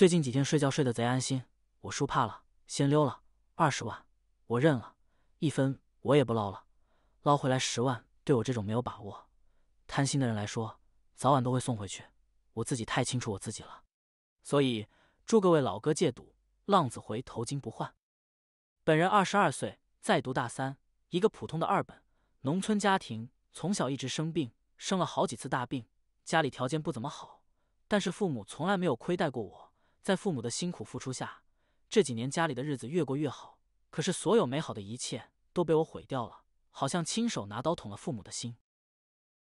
最近几天睡觉睡得贼安心，我输怕了，先溜了。二十万，我认了，一分我也不捞了。捞回来十万，对我这种没有把握、贪心的人来说，早晚都会送回去。我自己太清楚我自己了，所以祝各位老哥戒赌，浪子回头金不换。本人二十二岁，在读大三，一个普通的二本农村家庭，从小一直生病，生了好几次大病，家里条件不怎么好，但是父母从来没有亏待过我。在父母的辛苦付出下，这几年家里的日子越过越好。可是，所有美好的一切都被我毁掉了，好像亲手拿刀捅了父母的心。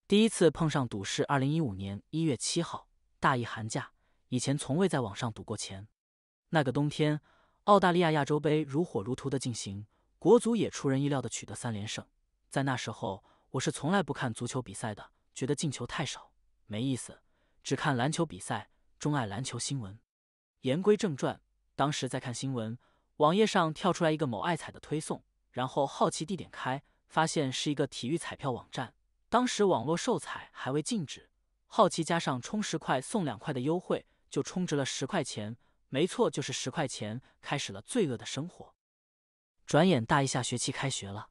第一次碰上赌事，二零一五年一月七号，大一寒假。以前从未在网上赌过钱。那个冬天，澳大利亚亚洲杯如火如荼的进行，国足也出人意料的取得三连胜。在那时候，我是从来不看足球比赛的，觉得进球太少，没意思。只看篮球比赛，钟爱篮球新闻。言归正传，当时在看新闻，网页上跳出来一个某爱彩的推送，然后好奇地点开，发现是一个体育彩票网站。当时网络售彩还未禁止，好奇加上充十块送两块的优惠，就充值了十块钱。没错，就是十块钱，开始了罪恶的生活。转眼大一下学期开学了，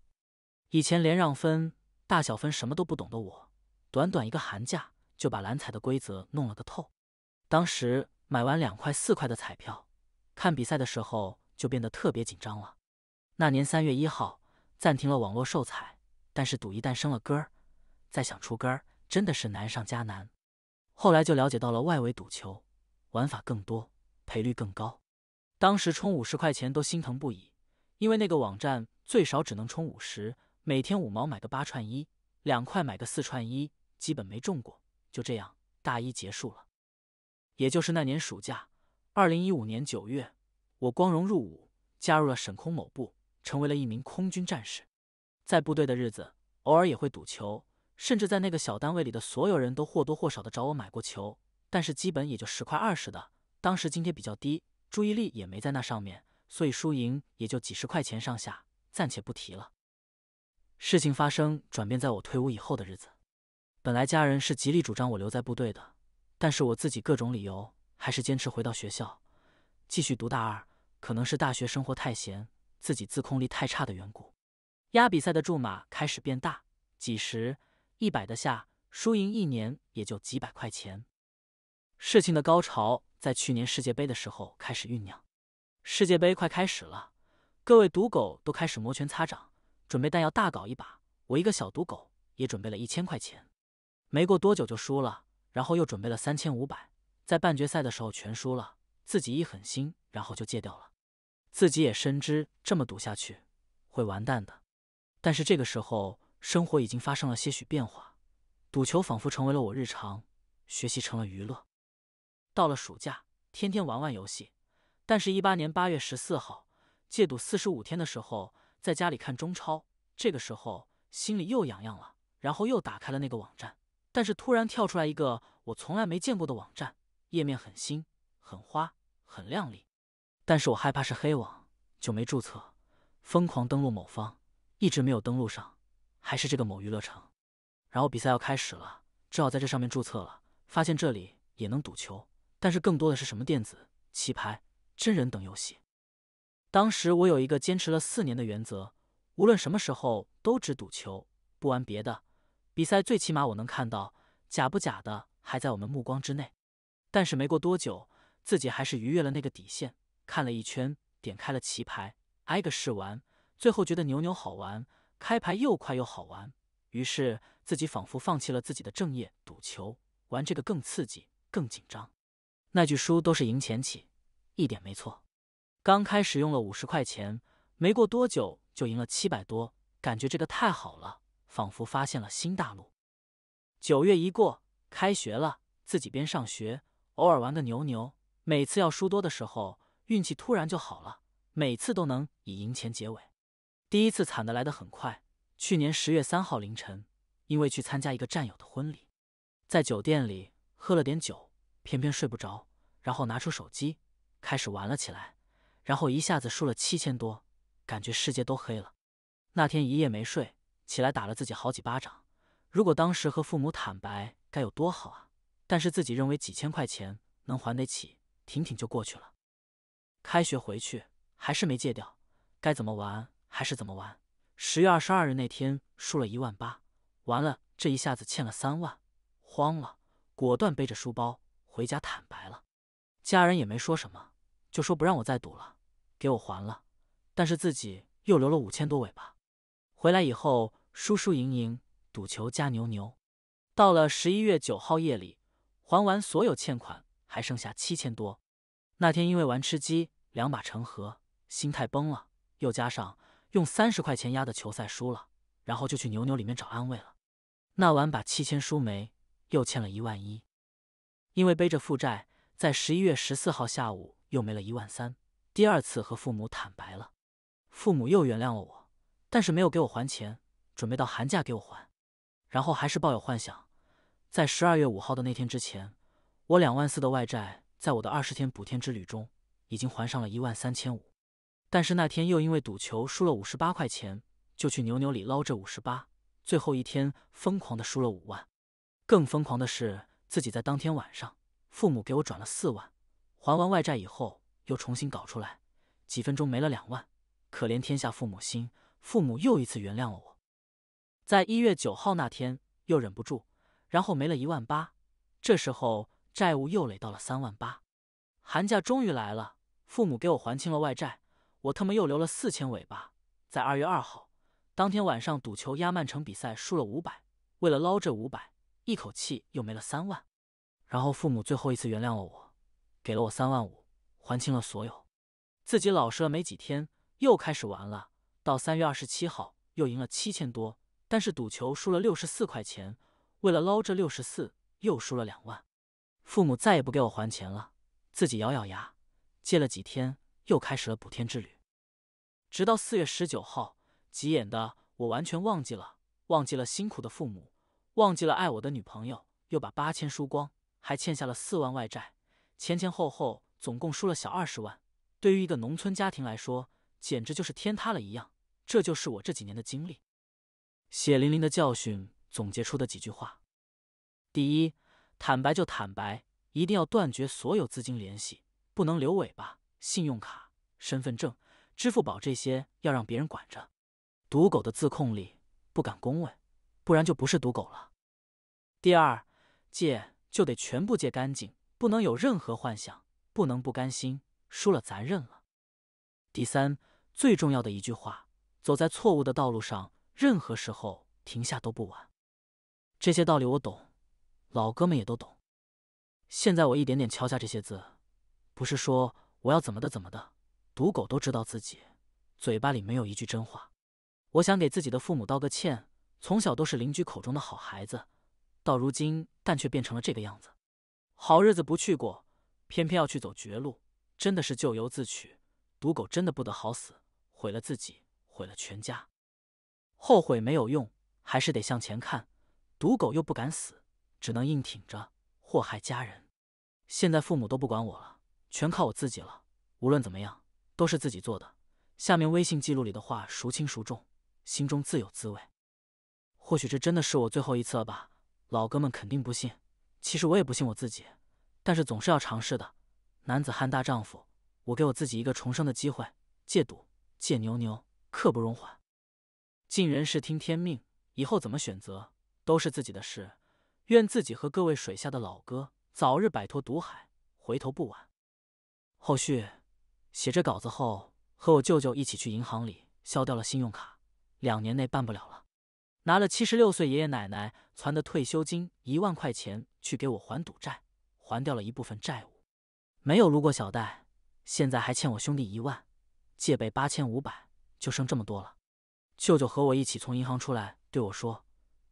以前连让分、大小分什么都不懂的我，短短一个寒假就把蓝彩的规则弄了个透。当时。买完两块四块的彩票，看比赛的时候就变得特别紧张了。那年三月一号暂停了网络售彩，但是赌一旦生了根儿，再想出根儿真的是难上加难。后来就了解到了外围赌球，玩法更多，赔率更高。当时充五十块钱都心疼不已，因为那个网站最少只能充五十，每天五毛买个八串一，两块买个四串一，基本没中过。就这样，大一结束了。也就是那年暑假，二零一五年九月，我光荣入伍，加入了省空某部，成为了一名空军战士。在部队的日子，偶尔也会赌球，甚至在那个小单位里的所有人都或多或少的找我买过球，但是基本也就十块二十的，当时津贴比较低，注意力也没在那上面，所以输赢也就几十块钱上下，暂且不提了。事情发生转变，在我退伍以后的日子，本来家人是极力主张我留在部队的。但是我自己各种理由还是坚持回到学校，继续读大二。可能是大学生活太闲，自己自控力太差的缘故。押比赛的注码开始变大，几十、一百的下，输赢一年也就几百块钱。事情的高潮在去年世界杯的时候开始酝酿。世界杯快开始了，各位赌狗都开始摩拳擦掌，准备弹药大搞一把。我一个小赌狗也准备了一千块钱，没过多久就输了。然后又准备了三千五百，在半决赛的时候全输了，自己一狠心，然后就戒掉了。自己也深知这么赌下去会完蛋的，但是这个时候生活已经发生了些许变化，赌球仿佛成为了我日常，学习成了娱乐。到了暑假，天天玩玩游戏。但是，一八年八月十四号戒赌四十五天的时候，在家里看中超，这个时候心里又痒痒了，然后又打开了那个网站。但是突然跳出来一个我从来没见过的网站，页面很新、很花、很亮丽，但是我害怕是黑网，就没注册，疯狂登录某方，一直没有登录上，还是这个某娱乐城。然后比赛要开始了，只好在这上面注册了，发现这里也能赌球，但是更多的是什么电子、棋牌、真人等游戏。当时我有一个坚持了四年的原则，无论什么时候都只赌球，不玩别的。比赛最起码我能看到假不假的还在我们目光之内，但是没过多久，自己还是逾越了那个底线。看了一圈，点开了棋牌，挨个试玩，最后觉得牛牛好玩，开牌又快又好玩。于是自己仿佛放弃了自己的正业赌球，玩这个更刺激、更紧张。那句“输都是赢钱起”，一点没错。刚开始用了五十块钱，没过多久就赢了七百多，感觉这个太好了。仿佛发现了新大陆。九月一过，开学了，自己边上学，偶尔玩个牛牛。每次要输多的时候，运气突然就好了，每次都能以赢钱结尾。第一次惨的来得很快，去年十月三号凌晨，因为去参加一个战友的婚礼，在酒店里喝了点酒，偏偏睡不着，然后拿出手机开始玩了起来，然后一下子输了七千多，感觉世界都黑了。那天一夜没睡。起来打了自己好几巴掌。如果当时和父母坦白，该有多好啊！但是自己认为几千块钱能还得起，挺挺就过去了。开学回去还是没戒掉，该怎么玩还是怎么玩。十月二十二日那天输了一万八，完了这一下子欠了三万，慌了，果断背着书包回家坦白了。家人也没说什么，就说不让我再赌了，给我还了。但是自己又留了五千多尾巴。回来以后。输输赢赢，赌球加牛牛。到了十一月九号夜里，还完所有欠款，还剩下七千多。那天因为玩吃鸡，两把成盒，心态崩了，又加上用三十块钱压的球赛输了，然后就去牛牛里面找安慰了。那晚把七千输没，又欠了一万一。因为背着负债，在十一月十四号下午又没了一万三，第二次和父母坦白了，父母又原谅了我，但是没有给我还钱。准备到寒假给我还，然后还是抱有幻想，在十二月五号的那天之前，我两万四的外债，在我的二十天补天之旅中，已经还上了一万三千五。但是那天又因为赌球输了五十八块钱，就去牛牛里捞这五十八。最后一天疯狂的输了五万，更疯狂的是自己在当天晚上，父母给我转了四万，还完外债以后又重新搞出来，几分钟没了两万。可怜天下父母心，父母又一次原谅了我。在一月九号那天又忍不住，然后没了一万八，这时候债务又累到了三万八。寒假终于来了，父母给我还清了外债，我他妈又留了四千尾巴。在二月二号当天晚上赌球压曼城比赛输了五百，为了捞这五百，一口气又没了三万。然后父母最后一次原谅了我，给了我三万五，还清了所有。自己老实了没几天，又开始玩了。到三月二十七号又赢了七千多。但是赌球输了六十四块钱，为了捞这六十四，又输了两万。父母再也不给我还钱了，自己咬咬牙借了几天，又开始了补天之旅。直到四月十九号，急眼的我完全忘记了，忘记了辛苦的父母，忘记了爱我的女朋友，又把八千输光，还欠下了四万外债，前前后后总共输了小二十万。对于一个农村家庭来说，简直就是天塌了一样。这就是我这几年的经历。血淋淋的教训总结出的几句话：第一，坦白就坦白，一定要断绝所有资金联系，不能留尾巴。信用卡、身份证、支付宝这些要让别人管着。赌狗的自控力不敢恭维，不然就不是赌狗了。第二，借就得全部借干净，不能有任何幻想，不能不甘心，输了咱认了。第三，最重要的一句话：走在错误的道路上。任何时候停下都不晚，这些道理我懂，老哥们也都懂。现在我一点点敲下这些字，不是说我要怎么的怎么的，赌狗都知道自己嘴巴里没有一句真话。我想给自己的父母道个歉，从小都是邻居口中的好孩子，到如今但却变成了这个样子。好日子不去过，偏偏要去走绝路，真的是咎由自取。赌狗真的不得好死，毁了自己，毁了全家。后悔没有用，还是得向前看。赌狗又不敢死，只能硬挺着祸害家人。现在父母都不管我了，全靠我自己了。无论怎么样，都是自己做的。下面微信记录里的话，孰轻孰重，心中自有滋味。或许这真的是我最后一次了吧？老哥们肯定不信，其实我也不信我自己，但是总是要尝试的。男子汉大丈夫，我给我自己一个重生的机会，戒赌、戒牛牛，刻不容缓。尽人事，听天命。以后怎么选择，都是自己的事。愿自己和各位水下的老哥早日摆脱毒海，回头不晚。后续写这稿子后，和我舅舅一起去银行里消掉了信用卡，两年内办不了了。拿了七十六岁爷爷奶奶存的退休金一万块钱去给我还赌债，还掉了一部分债务，没有撸过小贷。现在还欠我兄弟一万，借呗八千五百，就剩这么多了。舅舅和我一起从银行出来，对我说：“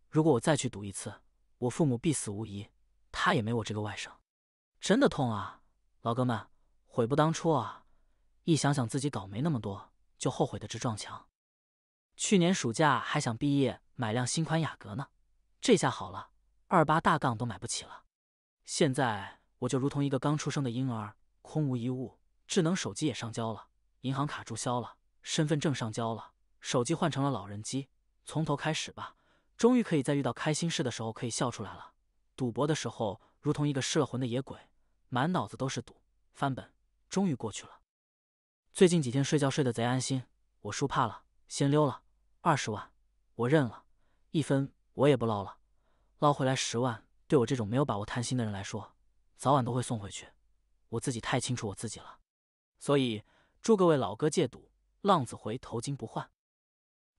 如果我再去赌一次，我父母必死无疑。”他也没我这个外甥，真的痛啊！老哥们，悔不当初啊！一想想自己搞没那么多，就后悔的直撞墙。去年暑假还想毕业买辆新款雅阁呢，这下好了，二八大杠都买不起了。现在我就如同一个刚出生的婴儿，空无一物。智能手机也上交了，银行卡注销了，身份证上交了。手机换成了老人机，从头开始吧。终于可以在遇到开心事的时候可以笑出来了。赌博的时候如同一个失了魂的野鬼，满脑子都是赌翻本。终于过去了。最近几天睡觉睡得贼安心。我输怕了，先溜了。二十万，我认了，一分我也不捞了。捞回来十万，对我这种没有把握、贪心的人来说，早晚都会送回去。我自己太清楚我自己了。所以，祝各位老哥戒赌，浪子回头金不换。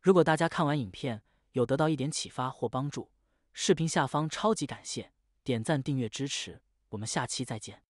如果大家看完影片有得到一点启发或帮助，视频下方超级感谢点赞订阅支持，我们下期再见。